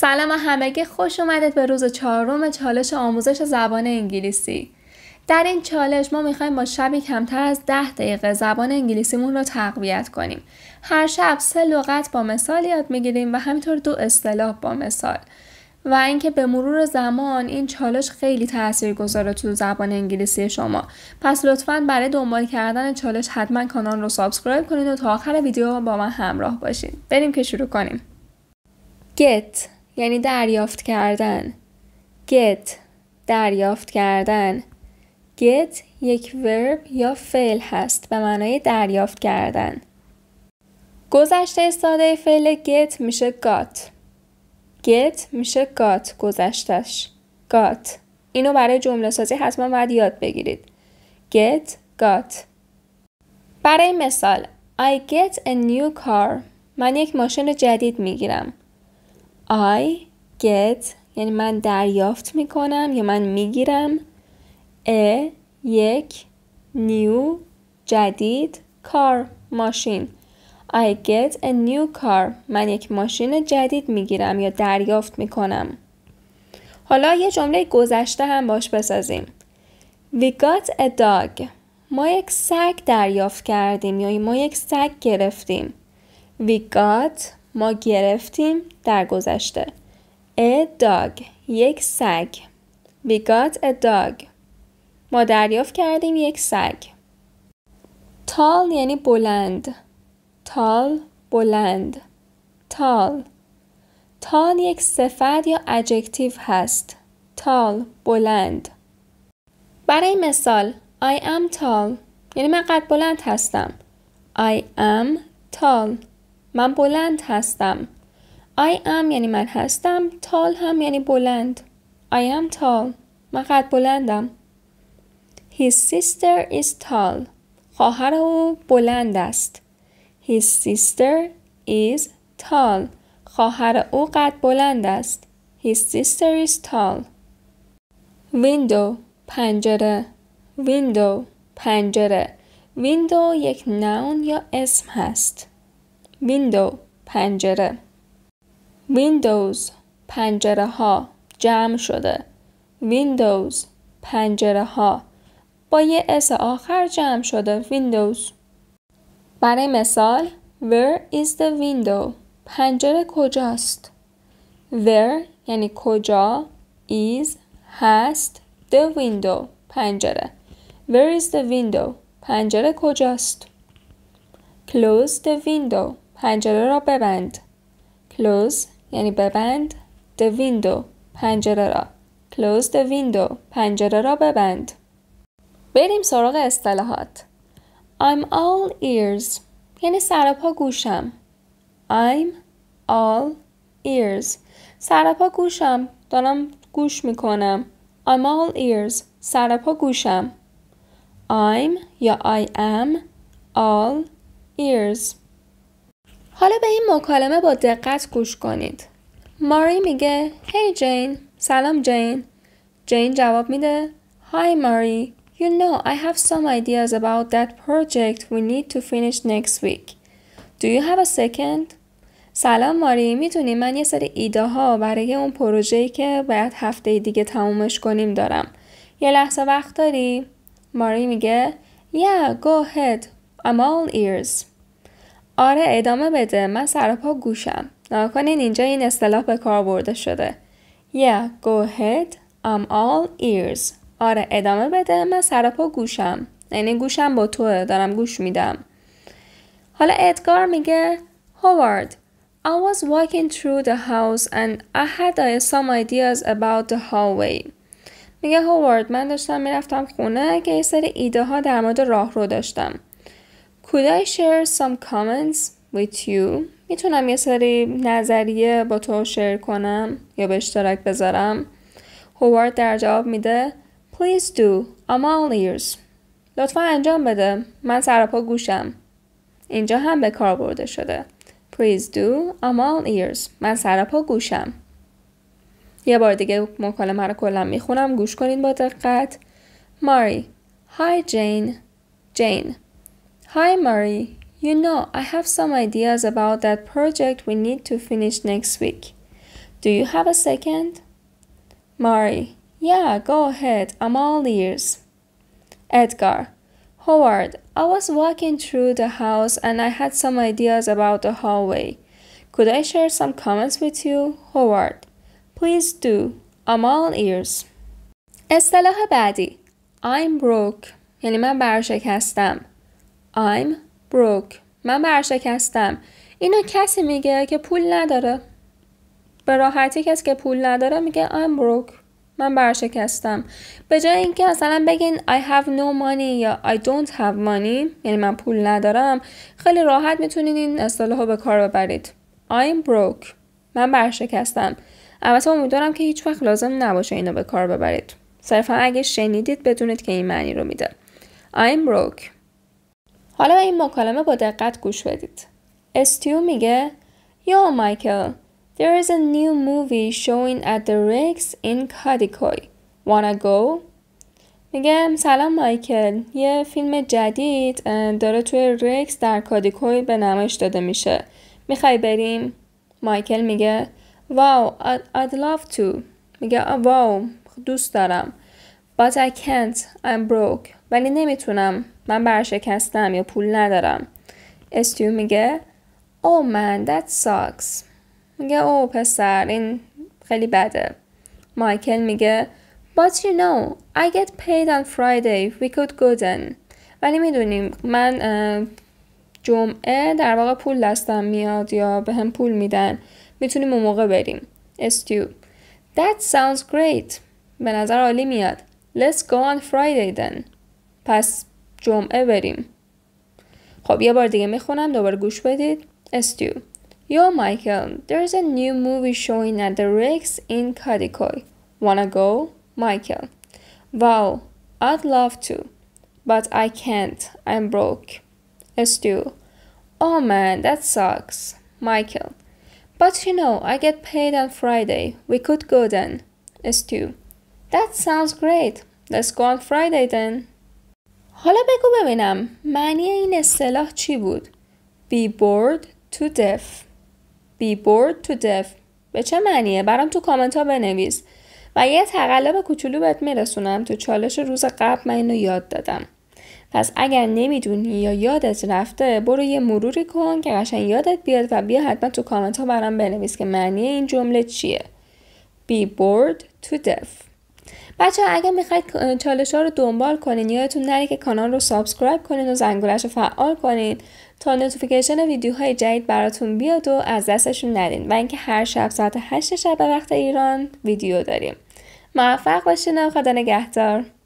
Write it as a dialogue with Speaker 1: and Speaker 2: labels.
Speaker 1: سلام همگی خوش اومدید به روز چهارم چالش آموزش زبان انگلیسی در این چالش ما میخوایم با شبی کمتر از ده دقیقه زبان انگلیسیمون رو تقویت کنیم هر شب سه لغت با مثال یاد میگیریم و همینطور دو اصطلاح با مثال و اینکه به مرور زمان این چالش خیلی تأثیر گذاره تو زبان انگلیسی شما پس لطفا برای دنبال کردن چالش حتما کانال رو سابسکرایب کنید و تا آخر ویدیو با من همراه باشید بریم که شروع کنیم get یعنی دریافت کردن get دریافت کردن get یک ورب یا فعل هست به معنای دریافت کردن گذشته ساده فعل get میشه got get میشه got گذشتش got اینو برای جمله سازی حتما باید یاد بگیرید get got برای مثال I get a new car من یک ماشین جدید میگیرم I get یعنی من دریافت میکنم یا من میگیرم a یک new جدید کار ماشین I get a new car من یک ماشین جدید میگیرم یا دریافت میکنم حالا یه جمله گذشته هم باش بسازیم We got a dog ما یک سگ دریافت کردیم یا ما یک سگ گرفتیم We got ما گرفتیم در گذشته a dog یک سگ we got a dog ما دریافت کردیم یک سگ tall یعنی بلند tall بلند tall تال یک صفت یا adjective هست. تال بلند. برای مثال I am tall یعنی من قد بلند هستم. I am tall من بلند هستم I am یعنی من هستم tall هم یعنی بلند I am tall من قد بلندم His sister is tall خواهر او بلند است His sister is tall خواهر او قد بلند است His sister is tall Window پنجره Window پنجره ویندو یک نون یا اسم هست window پنجره windows پنجره ها جمع شده windows پنجره ها با یه اس آخر جمع شده windows برای مثال where is the window پنجره کجاست where یعنی کجا is هست the window پنجره where is the window پنجره کجاست close the window پنجره را ببند. Close یعنی ببند. The window پنجره را. Close the window پنجره را ببند. بریم سراغ اصطلاحات. I'm all ears یعنی سرپا گوشم. I'm all ears سرپا گوشم دارم گوش میکنم. I'm all ears سرپا گوشم. I'm یا I am all ears حالا به این مکالمه با دقت گوش کنید. ماری میگه هی hey جین سلام جین جین جواب میده های ماری you know I have some ideas about that project we need to finish next week Do you have a second سلام ماری میتونی من یه سری ایده ها برای اون پروژه‌ای که باید هفته دیگه تمومش کنیم دارم یه لحظه وقت داری ماری میگه Yeah go ahead I'm all ears آره ادامه بده من سرپا گوشم ناکنین اینجا این اصطلاح به کار برده شده Yeah, go ahead. I'm all ears. آره ادامه بده من سرپا گوشم. یعنی گوشم با تو دارم گوش میدم. حالا ادگار میگه هوارد I was walking through the house and I had some ideas about the hallway. میگه هوارد من داشتم میرفتم خونه که یه سری ایده ها در مورد راهرو داشتم. Could I share some comments with you? میتونم یه سری نظریه با تو شیر کنم یا به اشتراک بذارم هوارد در جواب میده Please do, I'm all ears لطفا انجام بده من سرپا گوشم اینجا هم به کار برده شده Please do, I'm all ears من سرپا گوشم یه بار دیگه مکالمه رو کلا میخونم گوش کنین با دقت ماری Hi Jane Jane Hi Marie, you know I have some ideas about that project we need to finish next week. Do you have a second? Marie, yeah, go ahead, I'm all ears. Edgar, Howard, I was walking through the house and I had some ideas about the hallway. Could I share some comments with you, Howard? Please do. I'm all ears. اصطلاح بعدی I'm broke یعنی من برشکستم I'm broke. من برشکستم. اینو کسی میگه که پول نداره. به راحتی کسی که پول نداره میگه I'm broke. من برشکستم. به جای اینکه مثلا بگین I have no money یا I don't have money یعنی من پول ندارم خیلی راحت میتونید این اصطلاح رو به کار ببرید. I'm broke. من برشکستم. البته امیدوارم که هیچ وقت لازم نباشه اینو به کار ببرید. صرفا اگه شنیدید بدونید که این معنی رو میده. I'm broke. حالا به این مکالمه با دقت گوش بدید. استیو میگه یا مایکل There is a new movie showing at the Rex in Kadikoy. Wanna go? میگه سلام مایکل یه فیلم جدید داره توی رکس در کادیکوی به نمایش داده میشه میخوای بریم؟ مایکل میگه واو I'd love to میگه واو oh, دوست دارم But I can't I'm broke ولی نمیتونم من برشکستم یا پول ندارم استیو میگه او oh من that sucks. میگه او oh پسر این خیلی بده مایکل میگه But you know, I get paid on Friday. We could go then. ولی میدونیم من جمعه در واقع پول دستم میاد یا به هم پول میدن. میتونیم اون موقع بریم. استیو That sounds great. به نظر عالی میاد. Let's go on Friday then. پس جمعه بریم خب یه بار دیگه میخونم دوباره گوش بدید استیو Yo Michael, there's a new movie showing at the Rex in Kadikoy. Wanna go? Michael. Wow, I'd love to. But I can't. I'm broke. Stu. Oh man, that sucks. Michael. But you know, I get paid on Friday. We could go then. Stu. That sounds great. Let's go on Friday then. حالا بگو ببینم معنی این اصطلاح چی بود؟ Be bored to death Be bored to death به چه معنیه؟ برام تو کامنت ها بنویس و یه تقلب کوچولو بهت میرسونم تو چالش روز قبل من اینو یاد دادم پس اگر نمیدونی یا یادت رفته برو یه مروری کن که قشن یادت بیاد و بیا حتما تو کامنت ها برام بنویس که معنی این جمله چیه Be bored to death بچه ها اگه میخواید چالش ها رو دنبال کنین یادتون نره که کانال رو سابسکرایب کنین و زنگولش رو فعال کنین تا نوتیفیکیشن ویدیوهای جدید براتون بیاد و از دستشون ندین و اینکه هر شب ساعت 8 شب به وقت ایران ویدیو داریم موفق باشین و خدا نگهدار